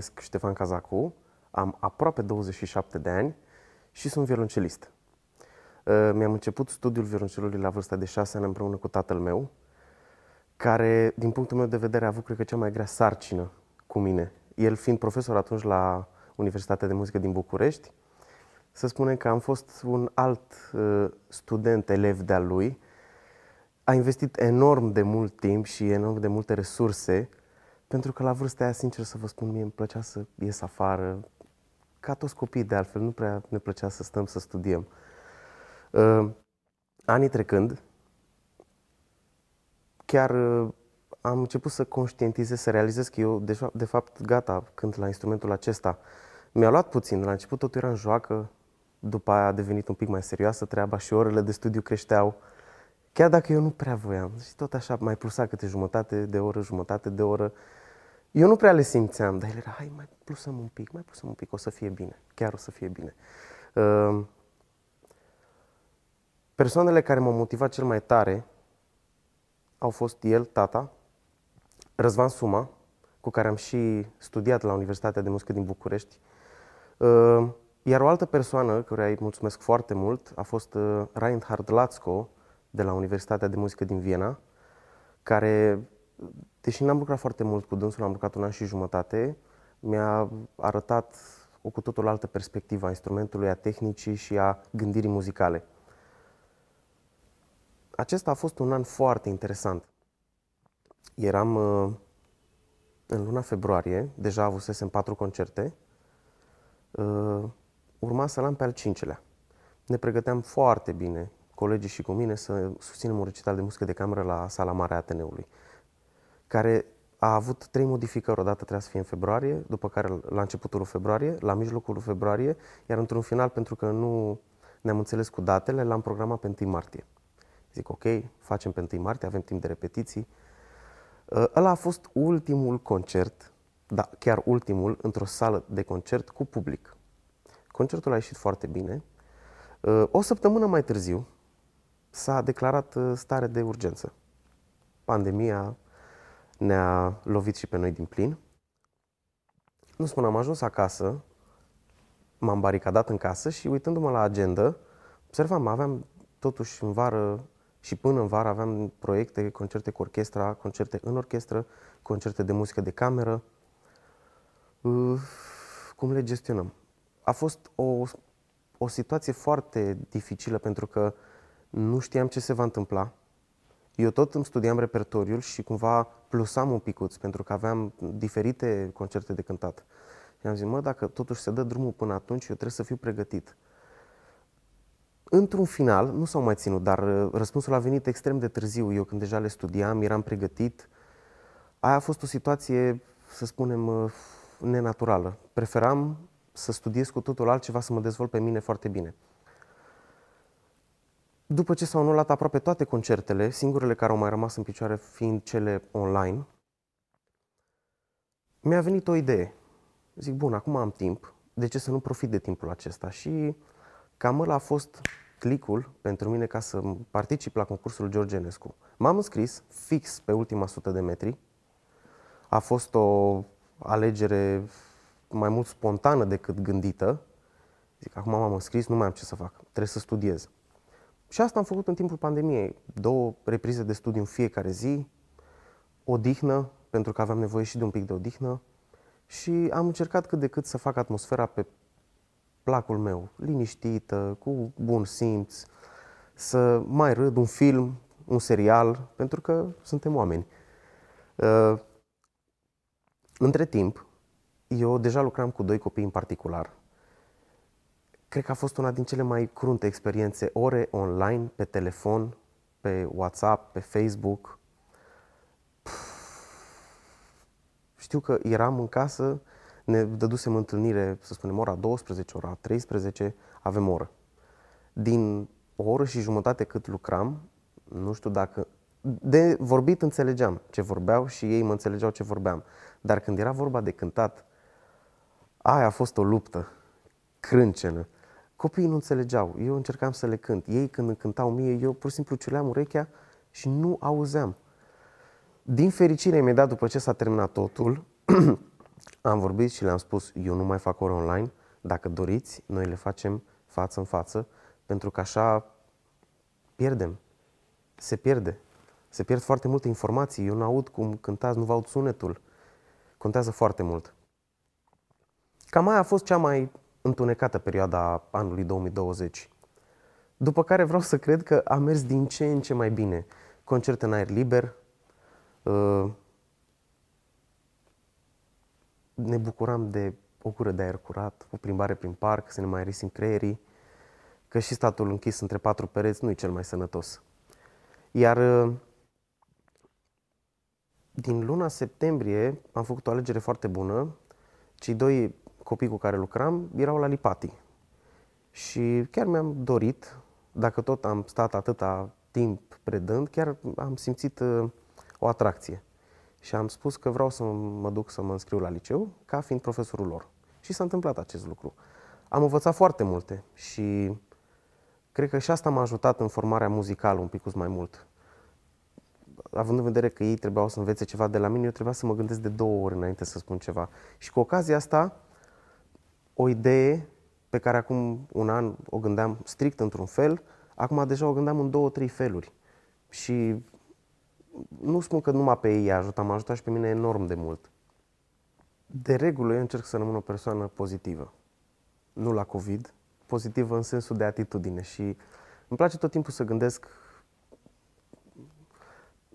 numesc Ștefan Cazacu, am aproape 27 de ani și sunt violoncelist. Ă, mi-am început studiul violoncelului la vârsta de 6 ani împreună cu tatăl meu, care, din punctul meu de vedere, a avut, cred că, cea mai grea sarcină cu mine. El fiind profesor atunci la Universitatea de Muzică din București, să spunem că am fost un alt uh, student, elev de al lui. A investit enorm de mult timp și enorm de multe resurse pentru că la vârsta aia, sincer să vă spun, mie îmi plăcea să ies afară, ca toți copiii de altfel, nu prea ne plăcea să stăm să studiem. Uh, anii trecând, chiar uh, am început să conștientizez, să realizez că eu, de, de fapt, gata, când la instrumentul acesta, mi-a luat puțin. La început totul era în joacă, după aia a devenit un pic mai serioasă treaba și orele de studiu creșteau. Chiar dacă eu nu prea voiam. Și tot așa mai plusa câte jumătate de oră, jumătate de oră. Uh, eu nu prea le simțeam, dar el era, hai, mai plusăm un pic, mai plusăm un pic, o să fie bine, chiar o să fie bine. Ehm, persoanele care m-au motivat cel mai tare au fost el, tata, Răzvan Suma, cu care am și studiat la Universitatea de Muzică din București, ehm, iar o altă persoană, care îi mulțumesc foarte mult, a fost eh, Reinhard Latzko, de la Universitatea de Muzică din Viena, care Deși n-am lucrat foarte mult cu dânsul, am lucrat un an și jumătate, mi-a arătat o cu totul altă perspectivă a instrumentului, a tehnicii și a gândirii muzicale. Acesta a fost un an foarte interesant. Eram uh, în luna februarie, deja avusesem patru concerte, uh, urma să l-am pe al cincelea. Ne pregăteam foarte bine, colegii și cu mine, să susținem un recital de muzică de cameră la sala mare a Ateneului care a avut trei modificări. Odată trebuia să fie în februarie, după care la începutul lui februarie, la mijlocul lui februarie, iar într-un final, pentru că nu ne-am înțeles cu datele, l-am programat pe 1 martie. Zic, ok, facem pe 1 martie, avem timp de repetiții. Ă, ăla a fost ultimul concert, da, chiar ultimul, într-o sală de concert cu public. Concertul a ieșit foarte bine. Ă, o săptămână mai târziu s-a declarat ă, stare de urgență. Pandemia ne-a lovit și pe noi din plin. Nu spun, am ajuns acasă, m-am baricadat în casă și uitându-mă la agenda, observam, aveam totuși în vară și până în vară aveam proiecte, concerte cu orchestra, concerte în orchestră, concerte de muzică de cameră. Cum le gestionăm? A fost o, o situație foarte dificilă pentru că nu știam ce se va întâmpla eu tot îmi studiam repertoriul și cumva plusam un picuț, pentru că aveam diferite concerte de cântat. Și am zis, mă, dacă totuși se dă drumul până atunci, eu trebuie să fiu pregătit. Într-un final, nu s-au mai ținut, dar uh, răspunsul a venit extrem de târziu. Eu când deja le studiam, eram pregătit. Aia a fost o situație, să spunem, uh, nenaturală. Preferam să studiez cu totul altceva, să mă dezvolt pe mine foarte bine. După ce s-au anulat aproape toate concertele, singurele care au mai rămas în picioare fiind cele online, mi-a venit o idee. Zic, bun, acum am timp, de ce să nu profit de timpul acesta? Și cam ăla a fost clicul pentru mine ca să particip la concursul George Enescu. M-am înscris fix pe ultima sută de metri. A fost o alegere mai mult spontană decât gândită. Zic, acum m-am înscris, nu mai am ce să fac, trebuie să studiez. Și asta am făcut în timpul pandemiei. Două reprize de studiu în fiecare zi, o pentru că aveam nevoie și de un pic de odihnă și am încercat cât de cât să fac atmosfera pe placul meu, liniștită, cu bun simț, să mai râd un film, un serial, pentru că suntem oameni. Uh, între timp, eu deja lucram cu doi copii în particular, Cred că a fost una din cele mai crunte experiențe, ore online, pe telefon, pe WhatsApp, pe Facebook. Știu că eram în casă, ne dădusem întâlnire, să spunem, ora 12, ora 13, avem oră. Din o oră și jumătate cât lucram, nu știu dacă... De vorbit înțelegeam ce vorbeau și ei mă înțelegeau ce vorbeam. Dar când era vorba de cântat, aia a fost o luptă crâncenă. Copiii nu înțelegeau. Eu încercam să le cânt. Ei când îmi cântau mie, eu pur și simplu ciuleam urechea și nu auzeam. Din fericire, imediat după ce s-a terminat totul, am vorbit și le-am spus, eu nu mai fac ore online, dacă doriți, noi le facem față în față, pentru că așa pierdem. Se pierde. Se pierd foarte multe informații. Eu nu aud cum cântați, nu vă aud sunetul. Contează foarte mult. Cam aia a fost cea mai întunecată perioada anului 2020. După care vreau să cred că a mers din ce în ce mai bine. Concerte în aer liber, uh, ne bucuram de o cură de aer curat, o plimbare prin parc, să ne mai risim creierii, că și statul închis între patru pereți nu e cel mai sănătos. Iar uh, din luna septembrie am făcut o alegere foarte bună. Cei doi copii cu care lucram erau la Lipati. Și chiar mi-am dorit, dacă tot am stat atâta timp predând, chiar am simțit uh, o atracție. Și am spus că vreau să mă duc să mă înscriu la liceu ca fiind profesorul lor. Și s-a întâmplat acest lucru. Am învățat foarte multe și cred că și asta m-a ajutat în formarea muzicală un pic mai mult. Având în vedere că ei trebuiau să învețe ceva de la mine, eu trebuia să mă gândesc de două ori înainte să spun ceva. Și cu ocazia asta o idee pe care acum un an o gândeam strict într-un fel, acum deja o gândeam în două, trei feluri. Și nu spun că numai pe ei a ajutat, m-a ajutat și pe mine enorm de mult. De regulă eu încerc să rămân o persoană pozitivă. Nu la COVID, pozitivă în sensul de atitudine și îmi place tot timpul să gândesc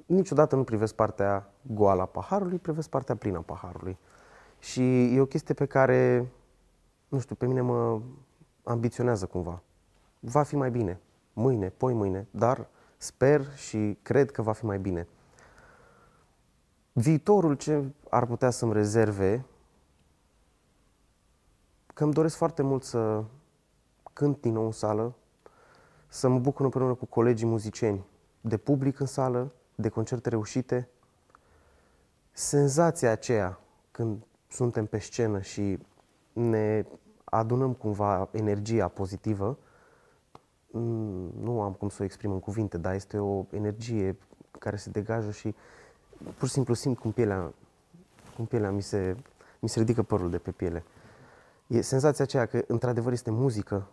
niciodată nu privesc partea goală a paharului, privesc partea plină a paharului. Și e o chestie pe care nu știu, pe mine mă ambiționează cumva. Va fi mai bine, mâine, poi mâine, dar sper și cred că va fi mai bine. Viitorul ce ar putea să-mi rezerve, că îmi doresc foarte mult să cânt din nou în sală, să mă bucur împreună cu colegii muzicieni, de public în sală, de concerte reușite. Senzația aceea când suntem pe scenă și ne adunăm cumva energia pozitivă, mm, nu am cum să o exprim în cuvinte, dar este o energie care se degajă și pur și simplu simt cum pielea, cum pielea mi, se, mi se ridică părul de pe piele. E senzația aceea că într-adevăr este muzică,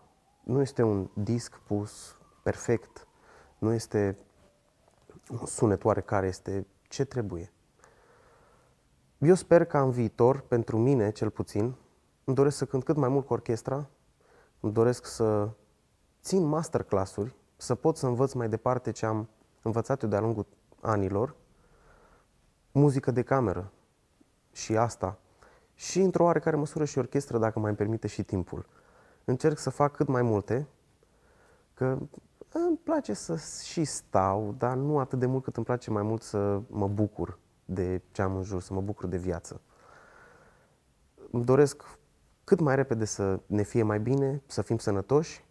nu este un disc pus perfect, nu este un sunet care este ce trebuie. Eu sper ca în viitor, pentru mine cel puțin, îmi doresc să cânt cât mai mult cu orchestra, îmi doresc să țin masterclass-uri, să pot să învăț mai departe ce am învățat eu de-a lungul anilor, muzică de cameră și asta, și într-o oarecare măsură și orchestră, dacă mai îmi permite și timpul. Încerc să fac cât mai multe, că îmi place să și stau, dar nu atât de mult cât îmi place mai mult să mă bucur de ce am în jur, să mă bucur de viață. Îmi doresc cât mai repede să ne fie mai bine, să fim sănătoși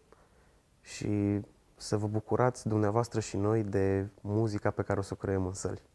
și să vă bucurați dumneavoastră și noi de muzica pe care o să o creăm în săli.